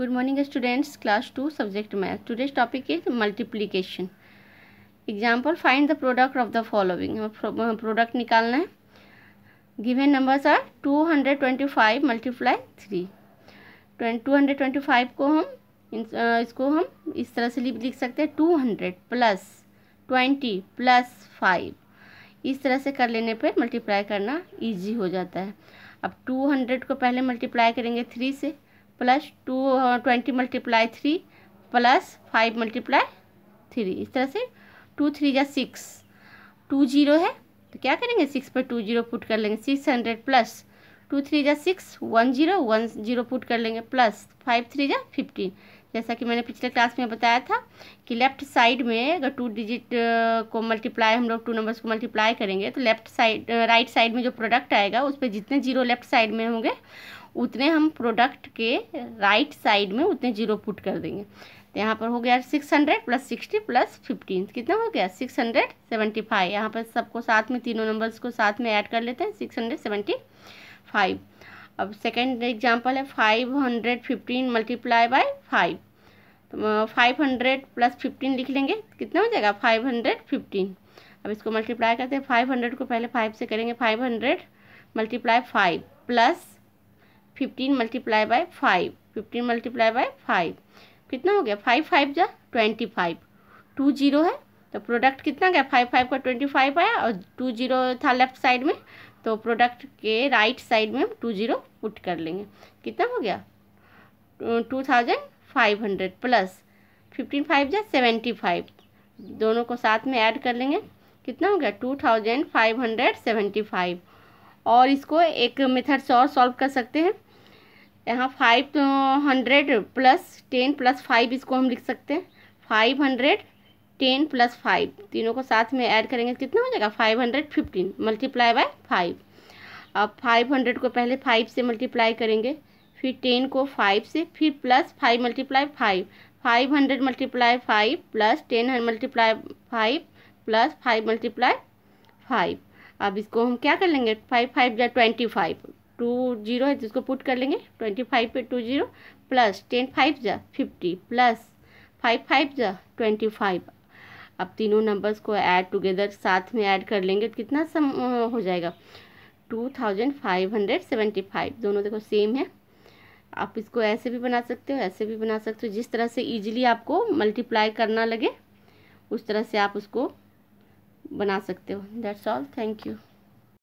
good morning students class two subject math today's topic is multiplication example find the product of the following product निकालना है given numbers are two hundred twenty five multiply three two hundred twenty five को हम uh, इसको हम इस तरह से लिख सकते हैं two hundred plus twenty plus five इस तरह से कर लेने पर मल्टीप्लाई करना ईजी हो जाता है अब टू हंड्रेड को पहले मल्टीप्लाई करेंगे थ्री से plus two twenty multiply three plus five multiply three इस तरह से टू थ्री या सिक्स टू जीरो है तो क्या करेंगे सिक्स पर टू जीरो पुट कर लेंगे six hundred plus two three या six one zero one zero put कर लेंगे प्लस फाइव थ्री या फिफ्टीन जैसा कि मैंने पिछले क्लास में बताया था कि लेफ्ट साइड में अगर टू डिजिट uh, को मल्टीप्लाई हम लोग टू नंबर्स को मल्टीप्लाई करेंगे तो लेफ्ट साइड राइट साइड में जो प्रोडक्ट आएगा उस पर जितने जीरो लेफ्ट साइड में होंगे उतने हम प्रोडक्ट के राइट साइड में उतने जीरो पुट कर देंगे तो यहाँ पर हो गया six hundred plus sixty plus fifteen कितना हो गया सिक्स हंड्रेड सेवेंटी फाइव यहाँ पर सबको साथ में तीनों नंबर्स को साथ में ऐड कर लेते हैं सिक्स हंड्रेड सेवेंटी फाइव अब सेकेंड एग्जाम्पल है five hundred fifteen multiply by five तो फाइव हंड्रेड प्लस फिफ्टीन लिख लेंगे कितना हो जाएगा फाइव हंड्रेड फिफ्टीन अब इसको मल्टीप्लाई करते हैं फाइव हंड्रेड को पहले फाइव से करेंगे five hundred multiply five plus fifteen multiply by five fifteen multiply by five कितना हो गया फाइव फाइव जा ट्वेंटी फाइव टू जीरो है तो प्रोडक्ट कितना गया फाइव फाइव का ट्वेंटी फाइव आया और टू जीरो था लेफ्ट साइड में तो प्रोडक्ट के राइट साइड में हम टू जीरो पुट कर लेंगे कितना हो गया two thousand five hundred plus fifteen five जा सेवेंटी फाइव दोनों को साथ में ऐड कर लेंगे कितना हो गया two thousand five hundred seventy five और इसको एक मेथड से और सॉल्व कर सकते हैं यहाँ five hundred plus ten plus five इसको हम लिख सकते हैं five hundred ten plus five तीनों को साथ में ऐड करेंगे तो कितना हो जाएगा five hundred fifteen multiply by five अब फाइव हंड्रेड को पहले फाइव से मल्टीप्लाई करेंगे फिर टेन को फाइव से फिर plus five multiply five five hundred multiply five plus ten multiply five plus five multiply five अब इसको हम क्या कर लेंगे फाइव फाइव या ट्वेंटी फाइव टू जीरो है जिसको पुट कर लेंगे ट्वेंटी फाइव पे two zero plus ten five जा फिफ्टी प्लस फाइव फाइव जा ट्वेंटी फाइव अब तीनों नंबर्स को ऐड टुगेदर साथ में ऐड कर लेंगे तो कितना सम हो जाएगा two thousand five hundred seventy five दोनों देखो सेम है आप इसको ऐसे भी बना सकते हो ऐसे भी बना सकते हो जिस तरह से ईजिली आपको मल्टीप्लाई करना लगे उस तरह से आप उसको बना सकते हो दैट्स ऑल थैंक यू